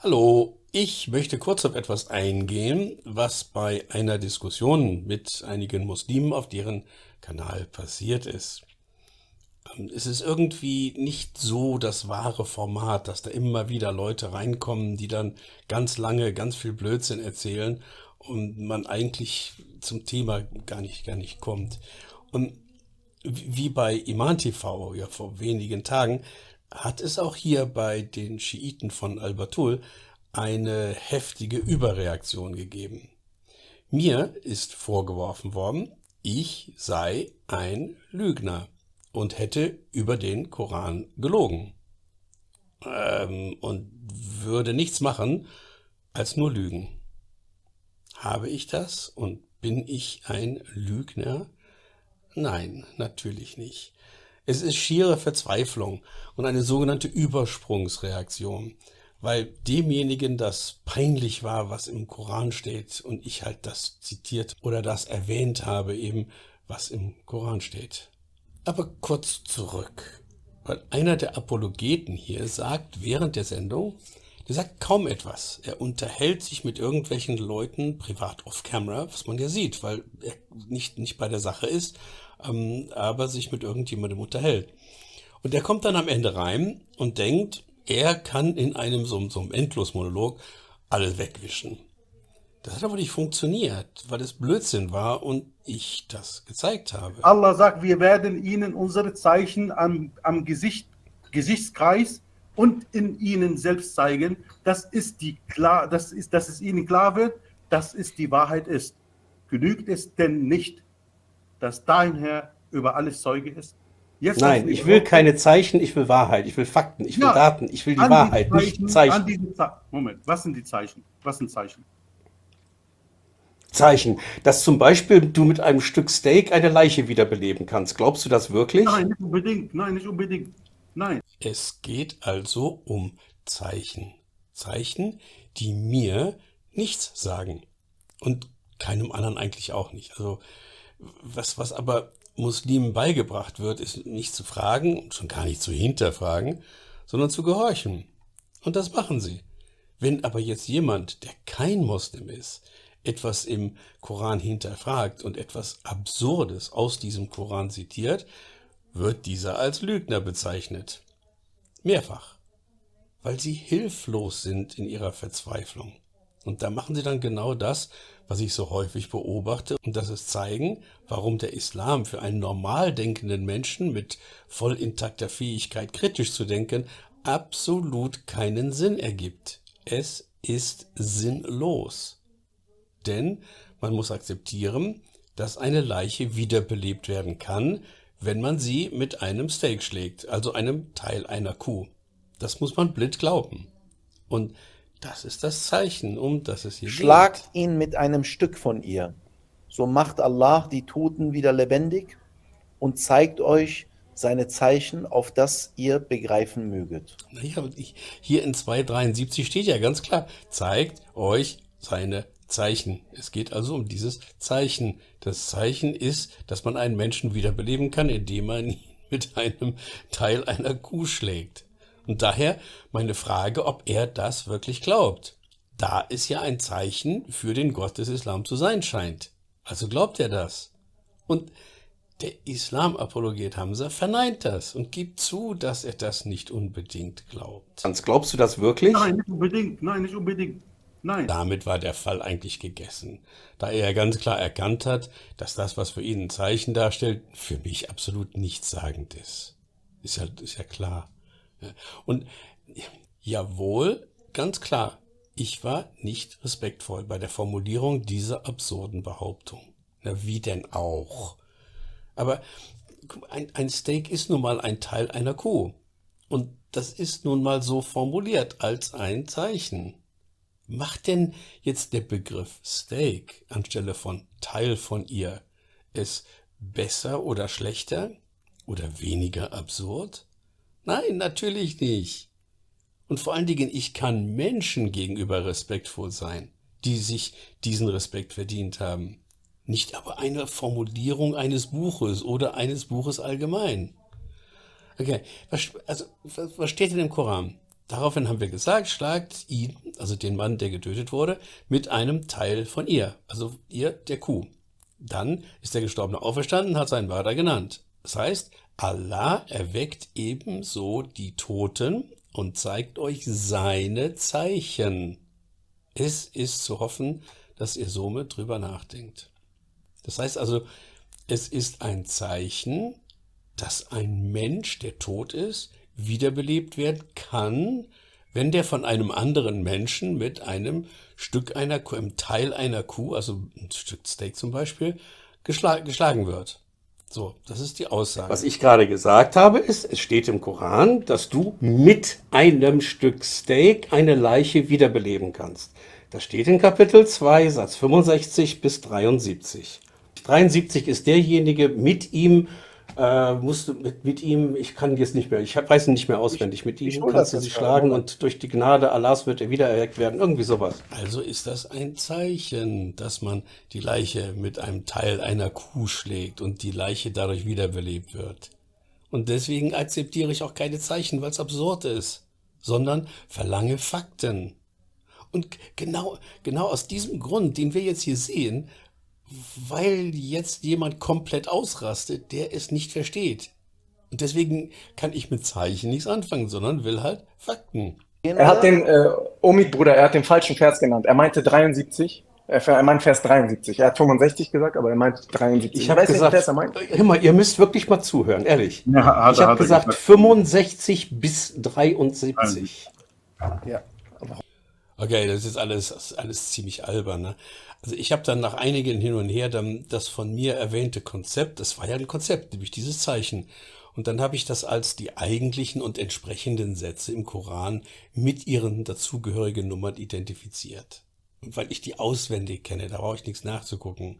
Hallo, ich möchte kurz auf etwas eingehen, was bei einer Diskussion mit einigen Muslimen auf deren Kanal passiert ist. Ähm, es ist irgendwie nicht so das wahre Format, dass da immer wieder Leute reinkommen, die dann ganz lange ganz viel Blödsinn erzählen und man eigentlich zum Thema gar nicht, gar nicht kommt. Und wie bei Iman TV ja vor wenigen Tagen hat es auch hier bei den Schiiten von Al-Batul eine heftige Überreaktion gegeben. Mir ist vorgeworfen worden, ich sei ein Lügner und hätte über den Koran gelogen ähm, und würde nichts machen als nur lügen. Habe ich das und bin ich ein Lügner? Nein, natürlich nicht. Es ist schiere Verzweiflung und eine sogenannte Übersprungsreaktion, weil demjenigen das peinlich war, was im Koran steht und ich halt das zitiert oder das erwähnt habe eben, was im Koran steht. Aber kurz zurück, weil einer der Apologeten hier sagt während der Sendung, der sagt kaum etwas. Er unterhält sich mit irgendwelchen Leuten privat off-camera, was man ja sieht, weil er nicht, nicht bei der Sache ist ähm, aber sich mit irgendjemandem unterhält. Und er kommt dann am Ende rein und denkt, er kann in einem so, so einem Endlosmonolog alles wegwischen. Das hat aber nicht funktioniert, weil es Blödsinn war und ich das gezeigt habe. Allah sagt, wir werden ihnen unsere Zeichen am, am Gesicht, Gesichtskreis und in ihnen selbst zeigen. Das ist die klar, das ist, dass es ihnen klar wird, dass es die Wahrheit ist. Genügt es denn nicht, dass dein Herr über alles Zeuge ist? Jetzt Nein, ich will keine Zeichen, ich will Wahrheit, ich will Fakten, ich will ja, Daten, ich will die Wahrheit, Zeichen, nicht Zeichen. Ze Moment, was sind die Zeichen? Was sind Zeichen? Zeichen, dass zum Beispiel du mit einem Stück Steak eine Leiche wiederbeleben kannst. Glaubst du das wirklich? Nein, nicht unbedingt. Nein, nicht unbedingt. Nein. Es geht also um Zeichen. Zeichen, die mir nichts sagen und keinem anderen eigentlich auch nicht. Also was, was aber Muslimen beigebracht wird, ist nicht zu fragen und schon gar nicht zu hinterfragen, sondern zu gehorchen. Und das machen sie. Wenn aber jetzt jemand, der kein Muslim ist, etwas im Koran hinterfragt und etwas Absurdes aus diesem Koran zitiert, wird dieser als Lügner bezeichnet. Mehrfach. Weil sie hilflos sind in ihrer Verzweiflung. Und da machen sie dann genau das, was ich so häufig beobachte, und dass es zeigen, warum der Islam für einen normal denkenden Menschen mit voll intakter Fähigkeit kritisch zu denken absolut keinen Sinn ergibt. Es ist sinnlos. Denn man muss akzeptieren, dass eine Leiche wiederbelebt werden kann, wenn man sie mit einem Steak schlägt, also einem Teil einer Kuh. Das muss man blind glauben. Und das ist das Zeichen, um das es hier Schlagt geht. Schlagt ihn mit einem Stück von ihr. So macht Allah die Toten wieder lebendig und zeigt euch seine Zeichen, auf das ihr begreifen möget. Ja, hier in 273 steht ja ganz klar, zeigt euch seine Zeichen. Es geht also um dieses Zeichen. Das Zeichen ist, dass man einen Menschen wiederbeleben kann, indem man ihn mit einem Teil einer Kuh schlägt. Und daher meine Frage, ob er das wirklich glaubt. Da es ja ein Zeichen für den Gott des Islam zu sein scheint. Also glaubt er das. Und der Islam-Apologet Hamza verneint das und gibt zu, dass er das nicht unbedingt glaubt. Hans, glaubst du das wirklich? Nein, nicht unbedingt. Nein, nicht unbedingt. Nein. Damit war der Fall eigentlich gegessen, da er ganz klar erkannt hat, dass das, was für ihn ein Zeichen darstellt, für mich absolut nichtssagend ist. Ist ja, ist ja klar. Und jawohl, ganz klar, ich war nicht respektvoll bei der Formulierung dieser absurden Behauptung. Na, wie denn auch? Aber ein, ein Steak ist nun mal ein Teil einer Kuh. Und das ist nun mal so formuliert als ein Zeichen. Macht denn jetzt der Begriff Steak anstelle von Teil von ihr es besser oder schlechter oder weniger absurd? Nein, natürlich nicht. Und vor allen Dingen, ich kann Menschen gegenüber respektvoll sein, die sich diesen Respekt verdient haben. Nicht aber eine Formulierung eines Buches oder eines Buches allgemein. Okay, also, was, steht in dem Koran? Daraufhin haben wir gesagt, schlagt ihn, also den Mann, der getötet wurde, mit einem Teil von ihr, also ihr, der Kuh. Dann ist der Gestorbene auferstanden, und hat seinen Mörder genannt. Das heißt, Allah erweckt ebenso die Toten und zeigt euch seine Zeichen. Es ist zu hoffen, dass ihr somit drüber nachdenkt. Das heißt also, es ist ein Zeichen, dass ein Mensch, der tot ist, wiederbelebt werden kann, wenn der von einem anderen Menschen mit einem Stück einer Kuh, einem Teil einer Kuh, also ein Stück Steak zum Beispiel, geschlagen wird. So, das ist die Aussage. Was ich gerade gesagt habe, ist, es steht im Koran, dass du mit einem Stück Steak eine Leiche wiederbeleben kannst. Das steht in Kapitel 2, Satz 65 bis 73. 73 ist derjenige mit ihm, äh, musste mit, mit, ihm, ich kann jetzt nicht mehr, ich weiß ihn nicht mehr auswendig, ich, mit ihm kannst du sie schlagen und durch die Gnade Allahs wird er wieder erweckt werden, irgendwie sowas. Also ist das ein Zeichen, dass man die Leiche mit einem Teil einer Kuh schlägt und die Leiche dadurch wiederbelebt wird. Und deswegen akzeptiere ich auch keine Zeichen, weil es absurd ist, sondern verlange Fakten. Und genau, genau aus diesem Grund, den wir jetzt hier sehen, weil jetzt jemand komplett ausrastet, der es nicht versteht. Und deswegen kann ich mit Zeichen nichts anfangen, sondern will halt Fakten. Er hat den, äh, Omid-Bruder, er hat den falschen Vers genannt. Er meinte 73. Äh, er meint Vers 73. Er hat 65 gesagt, aber er meint 73. Ich habe gesagt, nicht, er meint. Äh, mal, ihr müsst wirklich mal zuhören, ehrlich. Ja, also hat, ich habe gesagt, gesagt 65 bis 73. Also. Ja. Okay, das ist alles, alles ziemlich albern. Ne? Also ich habe dann nach einigen hin und her dann das von mir erwähnte Konzept, das war ja ein Konzept, nämlich dieses Zeichen. Und dann habe ich das als die eigentlichen und entsprechenden Sätze im Koran mit ihren dazugehörigen Nummern identifiziert. Und weil ich die auswendig kenne, da brauche ich nichts nachzugucken.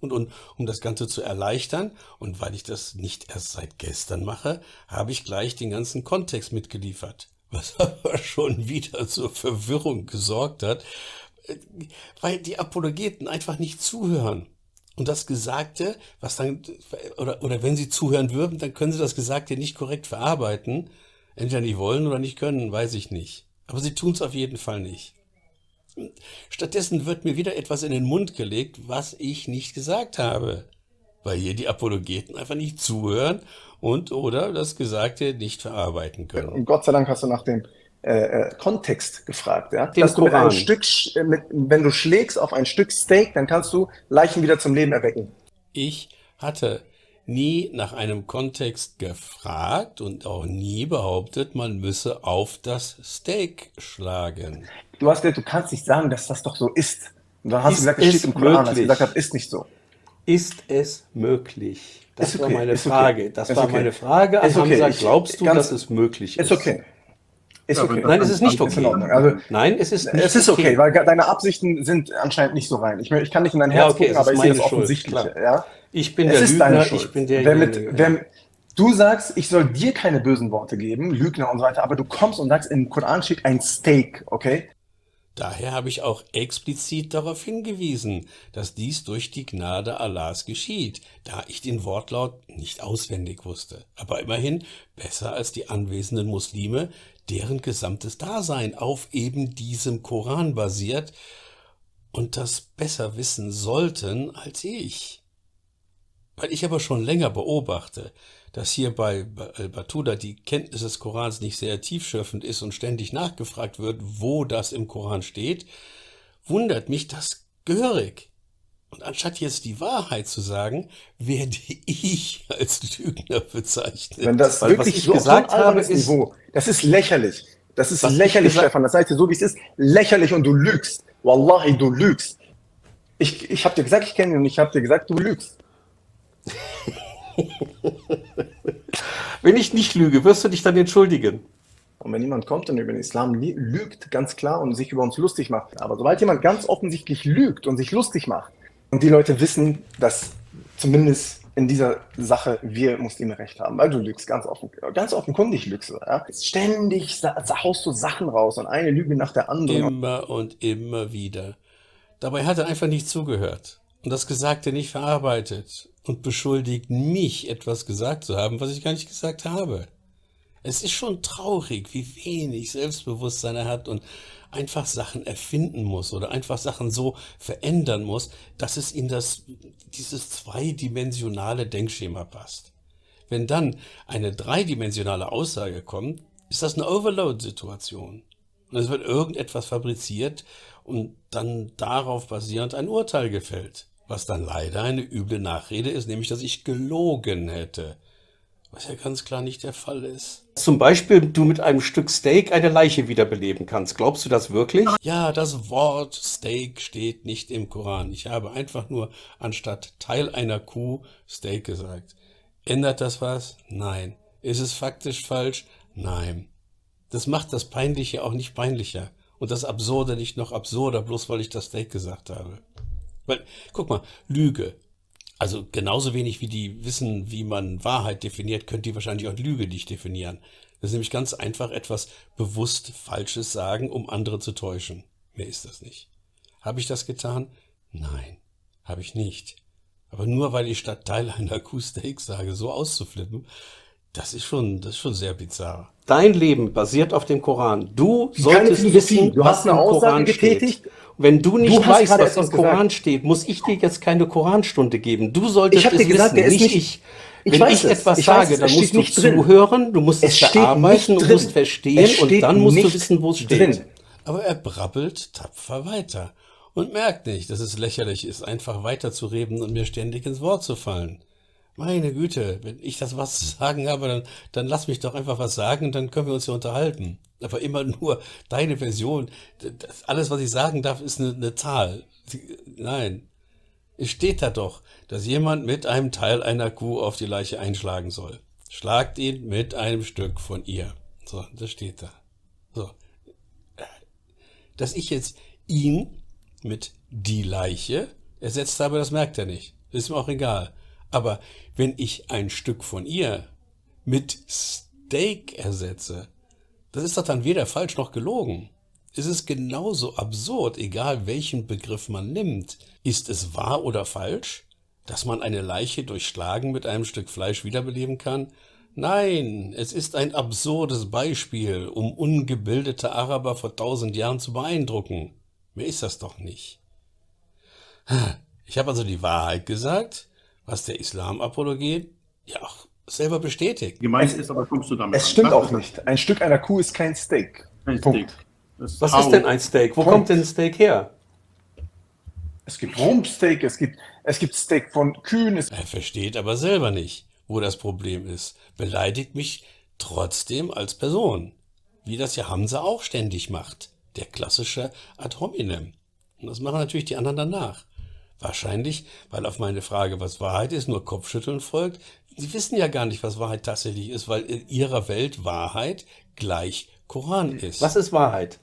Und, und um das Ganze zu erleichtern und weil ich das nicht erst seit gestern mache, habe ich gleich den ganzen Kontext mitgeliefert was aber schon wieder zur Verwirrung gesorgt hat, weil die Apologeten einfach nicht zuhören. Und das Gesagte, was dann, oder, oder wenn sie zuhören würden, dann können sie das Gesagte nicht korrekt verarbeiten. Entweder nicht wollen oder nicht können, weiß ich nicht. Aber sie tun es auf jeden Fall nicht. Stattdessen wird mir wieder etwas in den Mund gelegt, was ich nicht gesagt habe. Weil hier die Apologeten einfach nicht zuhören und oder das Gesagte nicht verarbeiten können. Und Gott sei Dank hast du nach dem äh, äh, Kontext gefragt. Ja? Dem dass du ein Stück, äh, mit, wenn du schlägst auf ein Stück Steak, dann kannst du Leichen wieder zum Leben erwecken. Ich hatte nie nach einem Kontext gefragt und auch nie behauptet, man müsse auf das Steak schlagen. Du hast gesagt, du kannst nicht sagen, dass das doch so ist. Und dann hast ist, du gesagt, es steht im Koran, dass du gesagt habe, ist nicht so. Ist es möglich? Das okay, war meine Frage. Okay. Das war okay. meine Frage an also Hamza. Glaubst du, Ganz, dass es möglich ist? Ist okay. Ist okay. Nein, es ist nicht okay. Ist Also, Nein, es ist nicht Es ist okay, okay, weil deine Absichten sind anscheinend nicht so rein. Ich, ich kann nicht in dein Herz ja, okay, gucken, aber ich sehe das offensichtlich. Ja? Ich bin es der Lügner, ich bin der wer mit, wer, Du sagst, ich soll dir keine bösen Worte geben, Lügner und so weiter, aber du kommst und sagst, im Koran steht ein Steak, okay? Daher habe ich auch explizit darauf hingewiesen, dass dies durch die Gnade Allahs geschieht, da ich den Wortlaut nicht auswendig wusste, aber immerhin besser als die anwesenden Muslime, deren gesamtes Dasein auf eben diesem Koran basiert und das besser wissen sollten als ich. Weil ich aber schon länger beobachte, dass hier bei Al-Batuda äh, die Kenntnis des Korans nicht sehr tiefschürfend ist und ständig nachgefragt wird, wo das im Koran steht, wundert mich das gehörig. Und anstatt jetzt die Wahrheit zu sagen, werde ich als Lügner bezeichnet. Wenn das Weil wirklich was ich so gesagt habe, ist, Niveau, das ist lächerlich. Das ist lächerlich, Stefan. Das heißt dir so, wie es ist, lächerlich und du lügst. Wallahi, du lügst. Ich, ich habe dir gesagt, ich kenne ihn und ich habe dir gesagt, du lügst. wenn ich nicht lüge, wirst du dich dann entschuldigen. Und wenn jemand kommt und über den Islam lügt, ganz klar, und sich über uns lustig macht. Aber sobald jemand ganz offensichtlich lügt und sich lustig macht, und die Leute wissen, dass zumindest in dieser Sache wir Muslime recht haben, weil du lügst, ganz, offen, ganz offenkundig lügst du. Ja? Ständig haust du Sachen raus und eine Lüge nach der anderen. Immer und immer wieder. Dabei hat er einfach nicht zugehört und das Gesagte nicht verarbeitet und beschuldigt mich, etwas gesagt zu haben, was ich gar nicht gesagt habe. Es ist schon traurig, wie wenig Selbstbewusstsein er hat und einfach Sachen erfinden muss oder einfach Sachen so verändern muss, dass es in das, dieses zweidimensionale Denkschema passt. Wenn dann eine dreidimensionale Aussage kommt, ist das eine Overload-Situation. Und es wird irgendetwas fabriziert und dann darauf basierend ein Urteil gefällt. Was dann leider eine üble Nachrede ist, nämlich dass ich gelogen hätte. Was ja ganz klar nicht der Fall ist. Zum Beispiel, du mit einem Stück Steak eine Leiche wiederbeleben kannst. Glaubst du das wirklich? Ja, das Wort Steak steht nicht im Koran. Ich habe einfach nur anstatt Teil einer Kuh Steak gesagt. Ändert das was? Nein. Ist es faktisch falsch? Nein. Das macht das Peinliche auch nicht peinlicher. Und das Absurde nicht noch absurder, bloß weil ich das Steak gesagt habe. Weil, guck mal, Lüge, also genauso wenig wie die wissen, wie man Wahrheit definiert, könnt die wahrscheinlich auch Lüge nicht definieren. Das ist nämlich ganz einfach etwas bewusst Falsches sagen, um andere zu täuschen. Mehr ist das nicht. Habe ich das getan? Nein, habe ich nicht. Aber nur weil ich statt Teil einer Kuh Steak sage, so auszuflippen, das ist schon, das ist schon sehr bizarr. Dein Leben basiert auf dem Koran. Du Keine solltest wissen, du was im Koran getätigt. steht. Wenn du nicht du weißt, was im Koran gesagt. steht, muss ich dir jetzt keine Koranstunde geben. Du solltest ich es gesagt, wissen, nicht, ich. Ich Wenn ich es. etwas ich sage, es. dann es musst du zuhören, du musst es, es bearbeiten, du musst verstehen und dann musst du wissen, wo es steht. Drin. Aber er brabbelt tapfer weiter und merkt nicht, dass es lächerlich ist, einfach weiterzureden und mir ständig ins Wort zu fallen. Meine Güte, wenn ich das was zu sagen habe, dann, dann lass mich doch einfach was sagen, dann können wir uns ja unterhalten. Aber immer nur deine Version. Das, alles, was ich sagen darf, ist eine, eine Zahl. Nein. Es steht da doch, dass jemand mit einem Teil einer Kuh auf die Leiche einschlagen soll. Schlagt ihn mit einem Stück von ihr. So, das steht da. So. Dass ich jetzt ihn mit die Leiche ersetzt habe, das merkt er nicht. Ist mir auch egal. Aber wenn ich ein Stück von ihr mit Steak ersetze, das ist doch dann weder falsch noch gelogen. Es ist genauso absurd, egal welchen Begriff man nimmt. Ist es wahr oder falsch, dass man eine Leiche durch Schlagen mit einem Stück Fleisch wiederbeleben kann? Nein, es ist ein absurdes Beispiel, um ungebildete Araber vor tausend Jahren zu beeindrucken. Mehr ist das doch nicht. Ich habe also die Wahrheit gesagt, was der Islamapologet ja auch selber bestätigt. Gemeint ist aber, kommst du damit Es an. stimmt auch nicht. Ein Stück einer Kuh ist kein Steak. Ein Punkt. Steak. Das was ist denn ein Steak? Wo Punkt. kommt denn ein Steak her? Es gibt Rumpsteak, es gibt, es gibt Steak von Kühen. er versteht aber selber nicht, wo das Problem ist. Beleidigt mich trotzdem als Person. Wie das ja Hamza auch ständig macht. Der klassische Ad hominem. Und das machen natürlich die anderen danach. Wahrscheinlich, weil auf meine Frage, was Wahrheit ist, nur Kopfschütteln folgt. Sie wissen ja gar nicht, was Wahrheit tatsächlich ist, weil in ihrer Welt Wahrheit gleich Koran ist. Was ist Wahrheit?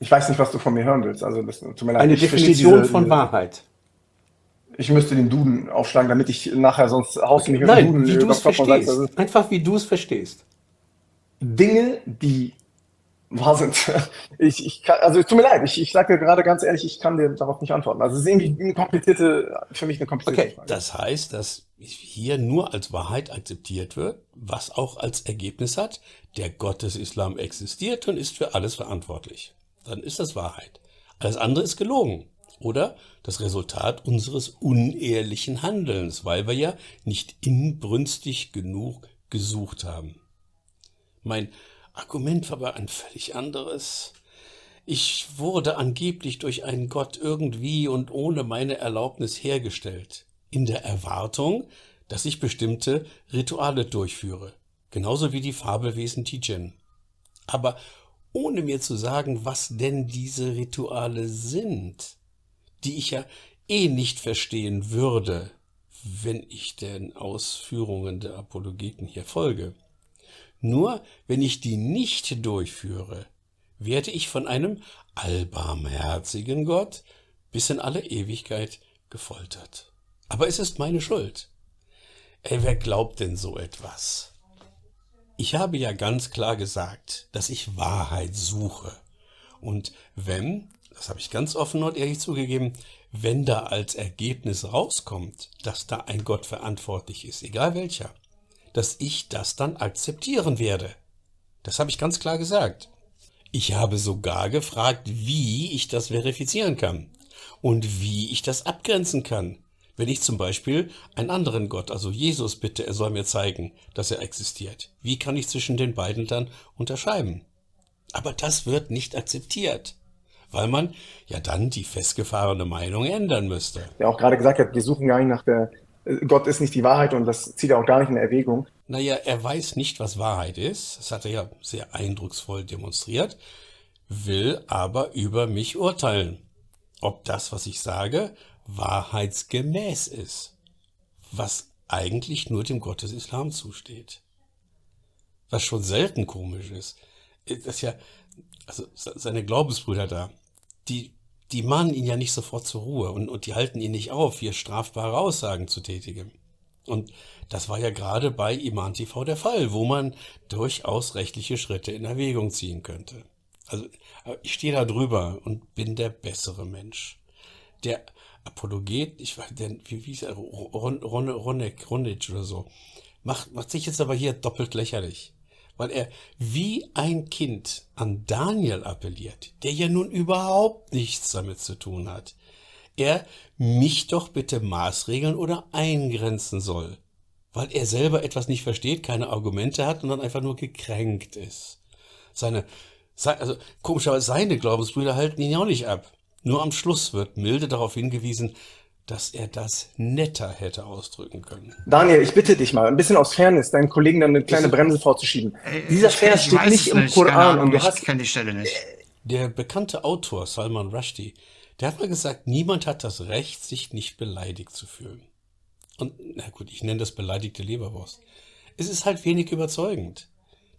Ich weiß nicht, was du von mir hören willst. Also das, tut mir leid. Eine Definition diese, von Wahrheit. Ich müsste den Duden aufschlagen, damit ich nachher sonst haust okay. nicht Nein, Duden wie du es verstehst. Einfach wie du es verstehst. Dinge, die wahr sind. Ich, ich kann, also es tut mir leid, ich, ich sage dir gerade ganz ehrlich, ich kann dir darauf nicht antworten. Also es ist irgendwie eine komplizierte, für mich eine komplizierte okay. Frage. Das heißt, dass hier nur als Wahrheit akzeptiert wird, was auch als Ergebnis hat, der Gott des Islam existiert und ist für alles verantwortlich. Dann ist das Wahrheit. Alles andere ist gelogen oder das Resultat unseres unehrlichen Handelns, weil wir ja nicht inbrünstig genug gesucht haben. Mein Argument war aber ein völlig anderes. Ich wurde angeblich durch einen Gott irgendwie und ohne meine Erlaubnis hergestellt, in der Erwartung, dass ich bestimmte Rituale durchführe, genauso wie die Fabelwesen Tijen. Aber ohne mir zu sagen, was denn diese Rituale sind, die ich ja eh nicht verstehen würde, wenn ich den Ausführungen der Apologeten hier folge. Nur wenn ich die nicht durchführe, werde ich von einem allbarmherzigen Gott bis in alle Ewigkeit gefoltert. Aber es ist meine Schuld. Ey, wer glaubt denn so etwas? Ich habe ja ganz klar gesagt, dass ich Wahrheit suche. Und wenn, das habe ich ganz offen und ehrlich zugegeben, wenn da als Ergebnis rauskommt, dass da ein Gott verantwortlich ist, egal welcher, dass ich das dann akzeptieren werde. Das habe ich ganz klar gesagt. Ich habe sogar gefragt, wie ich das verifizieren kann und wie ich das abgrenzen kann. Wenn ich zum Beispiel einen anderen Gott, also Jesus bitte, er soll mir zeigen, dass er existiert. Wie kann ich zwischen den beiden dann unterscheiden? Aber das wird nicht akzeptiert, weil man ja dann die festgefahrene Meinung ändern müsste. Ja, auch gerade gesagt hat, wir suchen gar nicht nach der Gott ist nicht die Wahrheit und das zieht er auch gar nicht in Erwägung. Naja, er weiß nicht, was Wahrheit ist. Das hat er ja sehr eindrucksvoll demonstriert, will aber über mich urteilen, ob das, was ich sage, wahrheitsgemäß ist, was eigentlich nur dem Gott des Islam zusteht. Was schon selten komisch ist. Äh, das ist ja, also seine Glaubensbrüder da, die die mahnen ihn ja nicht sofort zur Ruhe und, und die halten ihn nicht auf, hier strafbare Aussagen zu tätigen. Und das war ja gerade bei Iman TV der Fall, wo man durchaus rechtliche Schritte in Erwägung ziehen könnte. Also äh, ich stehe da drüber und bin der bessere Mensch. Der Apologet, ich weiß, der, wie, wie ist er, Ron, Ron, Ronek, Ronic oder so, macht, macht sich jetzt aber hier doppelt lächerlich weil er wie ein Kind an Daniel appelliert, der ja nun überhaupt nichts damit zu tun hat. Er mich doch bitte maßregeln oder eingrenzen soll, weil er selber etwas nicht versteht, keine Argumente hat und dann einfach nur gekränkt ist. Seine, also komischerweise seine Glaubensbrüder halten ihn ja auch nicht ab. Nur am Schluss wird milde darauf hingewiesen, dass er das netter hätte ausdrücken können. Daniel, ich bitte dich mal, ein bisschen aus Fairness, deinen Kollegen dann eine kleine Bremse vorzuschieben. Ey, Dieser Vers steht nicht im nicht, Koran und du hast ich kenne die Stelle nicht. Der bekannte Autor Salman Rushdie, der hat mal gesagt, niemand hat das Recht, sich nicht beleidigt zu fühlen. Und na gut, ich nenne das beleidigte Leberwurst. Es ist halt wenig überzeugend.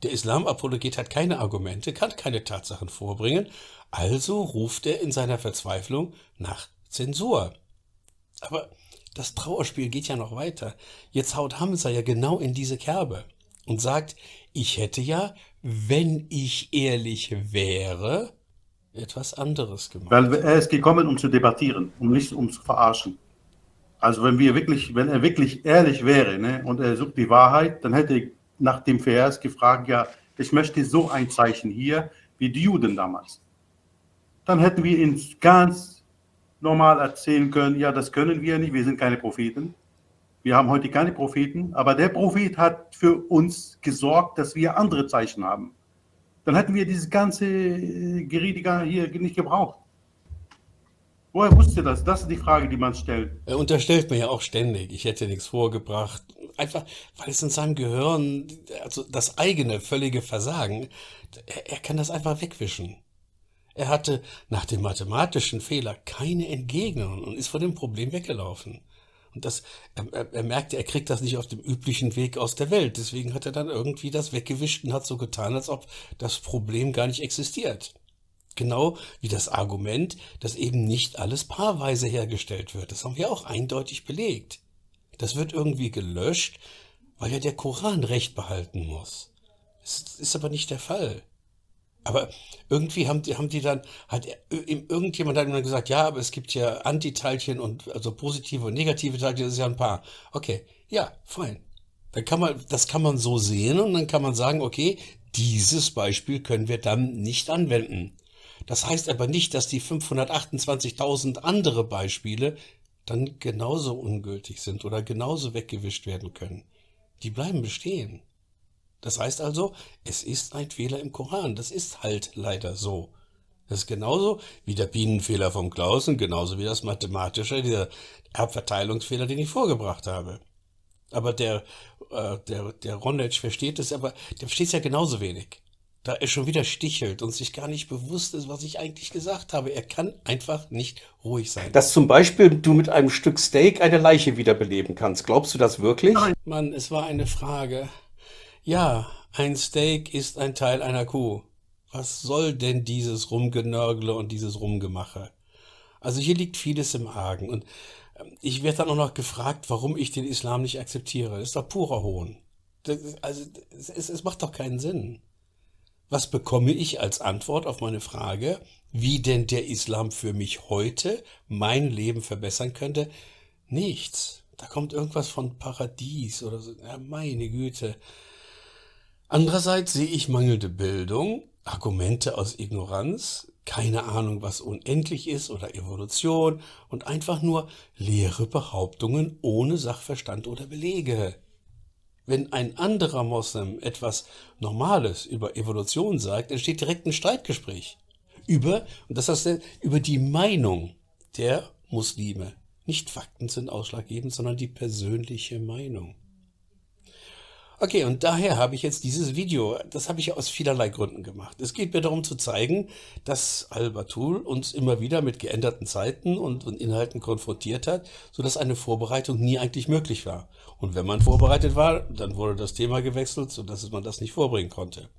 Der Islamapologet hat keine Argumente, kann keine Tatsachen vorbringen, also ruft er in seiner Verzweiflung nach Zensur. Aber das Trauerspiel geht ja noch weiter. Jetzt haut Hamza ja genau in diese Kerbe und sagt, ich hätte ja, wenn ich ehrlich wäre, etwas anderes gemacht. Weil er ist gekommen, um zu debattieren, um nicht um zu verarschen. Also wenn wir wirklich, wenn er wirklich ehrlich wäre ne, und er sucht die Wahrheit, dann hätte ich nach dem Vers gefragt, ja, ich möchte so ein Zeichen hier wie die Juden damals. Dann hätten wir ihn ganz normal erzählen können, ja, das können wir nicht, wir sind keine Propheten. Wir haben heute keine Propheten, aber der Prophet hat für uns gesorgt, dass wir andere Zeichen haben. Dann hätten wir dieses ganze äh, Gerediger hier nicht gebraucht. Woher wusste das? Das ist die Frage, die man stellt. Er unterstellt mir ja auch ständig, ich hätte nichts vorgebracht. Einfach, weil es in seinem Gehirn, also das eigene völlige Versagen, er, er kann das einfach wegwischen. Er hatte nach dem mathematischen Fehler keine Entgegnung und ist vor dem Problem weggelaufen. Und das, er, er, merkte, er kriegt das nicht auf dem üblichen Weg aus der Welt. Deswegen hat er dann irgendwie das weggewischt und hat so getan, als ob das Problem gar nicht existiert. Genau wie das Argument, dass eben nicht alles paarweise hergestellt wird. Das haben wir auch eindeutig belegt. Das wird irgendwie gelöscht, weil ja der Koran Recht behalten muss. Das ist aber nicht der Fall. Aber irgendwie haben die, haben die dann, hat irgendjemand hat mir gesagt, ja, aber es gibt ja Antiteilchen und also positive und negative Teilchen, das ist ja ein paar. Okay, ja, fein. Dann kann man, das kann man so sehen und dann kann man sagen, okay, dieses Beispiel können wir dann nicht anwenden. Das heißt aber nicht, dass die 528.000 andere Beispiele dann genauso ungültig sind oder genauso weggewischt werden können. Die bleiben bestehen. Das heißt also, es ist ein Fehler im Koran. Das ist halt leider so. Das ist genauso wie der Bienenfehler vom Klausen, genauso wie das mathematische, dieser Erbverteilungsfehler, den ich vorgebracht habe. Aber der, äh, der, der Ronetsch versteht es, aber der versteht es ja genauso wenig. Da er schon wieder stichelt und sich gar nicht bewusst ist, was ich eigentlich gesagt habe. Er kann einfach nicht ruhig sein. Dass zum Beispiel du mit einem Stück Steak eine Leiche wiederbeleben kannst. Glaubst du das wirklich? Nein. Mann, es war eine Frage. Ja, ein Steak ist ein Teil einer Kuh. Was soll denn dieses Rumgenörgle und dieses Rumgemache? Also hier liegt vieles im Argen. Und ähm, ich werde dann auch noch gefragt, warum ich den Islam nicht akzeptiere. Das ist doch purer Hohn. Das, also es, es macht doch keinen Sinn. Was bekomme ich als Antwort auf meine Frage, wie denn der Islam für mich heute mein Leben verbessern könnte? Nichts. Da kommt irgendwas von Paradies oder so. Ja, meine Güte. Andererseits sehe ich mangelnde Bildung, Argumente aus Ignoranz, keine Ahnung, was unendlich ist oder Evolution und einfach nur leere Behauptungen ohne Sachverstand oder Belege. Wenn ein anderer Moslem etwas Normales über Evolution sagt, entsteht direkt ein Streitgespräch über, und das heißt, über die Meinung der Muslime. Nicht Fakten sind ausschlaggebend, sondern die persönliche Meinung. Okay, und daher habe ich jetzt dieses Video. Das habe ich aus vielerlei Gründen gemacht. Es geht mir darum zu zeigen, dass Al-Batul uns immer wieder mit geänderten Zeiten und, und Inhalten konfrontiert hat, sodass eine Vorbereitung nie eigentlich möglich war. Und wenn man vorbereitet war, dann wurde das Thema gewechselt, sodass man das nicht vorbringen konnte.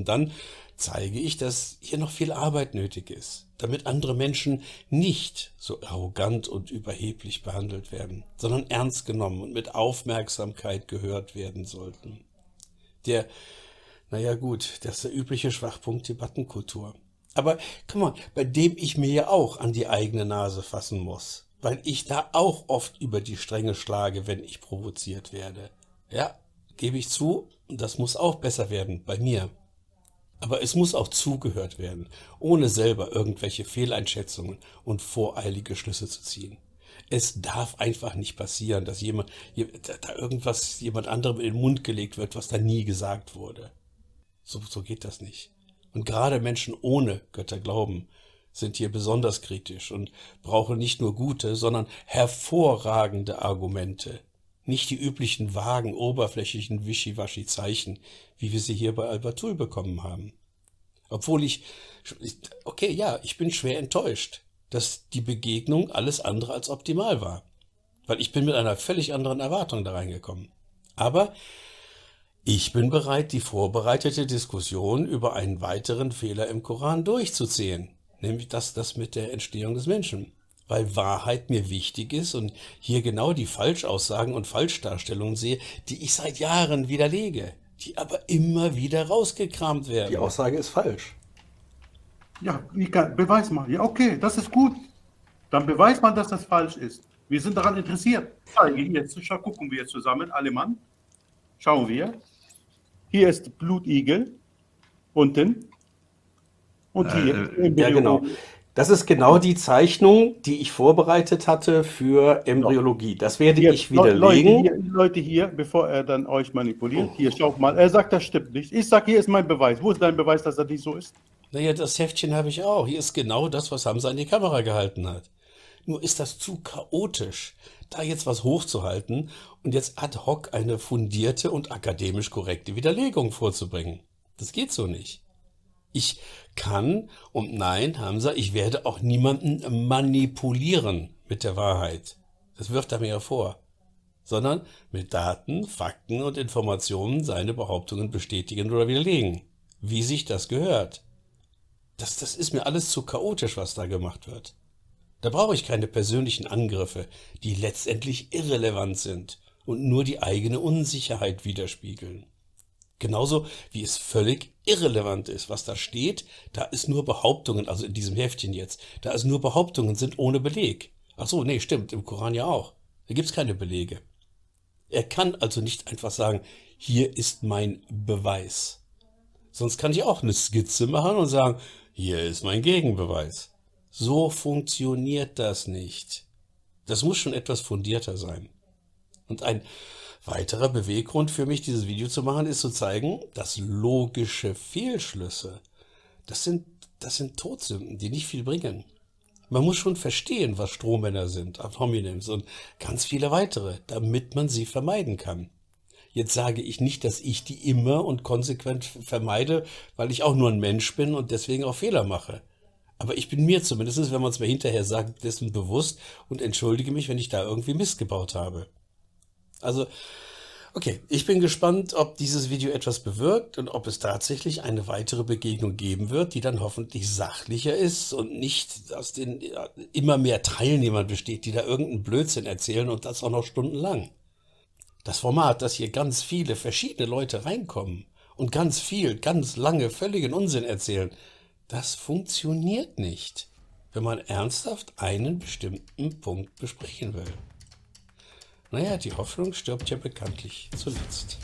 Und dann zeige ich, dass hier noch viel Arbeit nötig ist, damit andere Menschen nicht so arrogant und überheblich behandelt werden, sondern ernst genommen und mit Aufmerksamkeit gehört werden sollten. Der, naja gut, das ist der übliche Schwachpunkt Debattenkultur. Aber komm mal, bei dem ich mir ja auch an die eigene Nase fassen muss, weil ich da auch oft über die Stränge schlage, wenn ich provoziert werde. Ja, gebe ich zu, das muss auch besser werden bei mir. Aber es muss auch zugehört werden, ohne selber irgendwelche Fehleinschätzungen und voreilige Schlüsse zu ziehen. Es darf einfach nicht passieren, dass jemand, da irgendwas jemand anderem in den Mund gelegt wird, was da nie gesagt wurde. So, so geht das nicht. Und gerade Menschen ohne Götterglauben sind hier besonders kritisch und brauchen nicht nur gute, sondern hervorragende Argumente, nicht die üblichen vagen, oberflächlichen Wischiwaschi-Zeichen, wie wir sie hier bei Albatul bekommen haben. Obwohl ich, okay, ja, ich bin schwer enttäuscht, dass die Begegnung alles andere als optimal war. Weil ich bin mit einer völlig anderen Erwartung da reingekommen. Aber ich bin bereit, die vorbereitete Diskussion über einen weiteren Fehler im Koran durchzuziehen, nämlich das, das mit der Entstehung des Menschen weil Wahrheit mir wichtig ist und hier genau die Falschaussagen und Falschdarstellungen sehe, die ich seit Jahren widerlege, die aber immer wieder rausgekramt werden. Die Aussage ist falsch. Ja, beweis mal. Ja, okay, das ist gut. Dann beweist man, dass das falsch ist. Wir sind daran interessiert. Zeige jetzt, schau, gucken wir zusammen, alle Mann. Schauen wir. Hier ist Blutigel unten. Und hier äh, Embryo. Ja, genau. Das ist genau die Zeichnung, die ich vorbereitet hatte für Embryologie. Das werde hier, ich widerlegen. Leute hier, Leute hier, bevor er dann euch manipuliert, oh. hier schau mal, er sagt, das stimmt nicht. Ich sage, hier ist mein Beweis. Wo ist dein Beweis, dass er nicht so ist? Naja, das Heftchen habe ich auch. Hier ist genau das, was Hamza an die Kamera gehalten hat. Nur ist das zu chaotisch, da jetzt was hochzuhalten und jetzt ad hoc eine fundierte und akademisch korrekte Widerlegung vorzubringen. Das geht so nicht. Ich kann und nein, Hamza, ich werde auch niemanden manipulieren mit der Wahrheit. Das wirft er mir ja vor. Sondern mit Daten, Fakten und Informationen seine Behauptungen bestätigen oder widerlegen. Wie sich das gehört. Das, das ist mir alles zu chaotisch, was da gemacht wird. Da brauche ich keine persönlichen Angriffe, die letztendlich irrelevant sind und nur die eigene Unsicherheit widerspiegeln. Genauso wie es völlig irrelevant ist, was da steht, da ist nur Behauptungen, also in diesem Heftchen jetzt, da ist nur Behauptungen, sind ohne Beleg. Ach so, nee, stimmt, im Koran ja auch. Da gibt's keine Belege. Er kann also nicht einfach sagen, hier ist mein Beweis. Sonst kann ich auch eine Skizze machen und sagen, hier ist mein Gegenbeweis. So funktioniert das nicht. Das muss schon etwas fundierter sein. Und ein Weiterer Beweggrund für mich, dieses Video zu machen, ist zu zeigen, dass logische Fehlschlüsse, das sind, das sind Todsünden, die nicht viel bringen. Man muss schon verstehen, was Strohmänner sind, Homonyms und ganz viele weitere, damit man sie vermeiden kann. Jetzt sage ich nicht, dass ich die immer und konsequent vermeide, weil ich auch nur ein Mensch bin und deswegen auch Fehler mache. Aber ich bin mir zumindest, wenn man es mir hinterher sagt, dessen bewusst und entschuldige mich, wenn ich da irgendwie Mist gebaut habe. Also, okay, ich bin gespannt, ob dieses Video etwas bewirkt und ob es tatsächlich eine weitere Begegnung geben wird, die dann hoffentlich sachlicher ist und nicht aus den äh, immer mehr Teilnehmern besteht, die da irgendeinen Blödsinn erzählen und das auch noch stundenlang. Das Format, dass hier ganz viele verschiedene Leute reinkommen und ganz viel, ganz lange völligen Unsinn erzählen, das funktioniert nicht, wenn man ernsthaft einen bestimmten Punkt besprechen will. Naja, die Hoffnung stirbt ja bekanntlich zuletzt.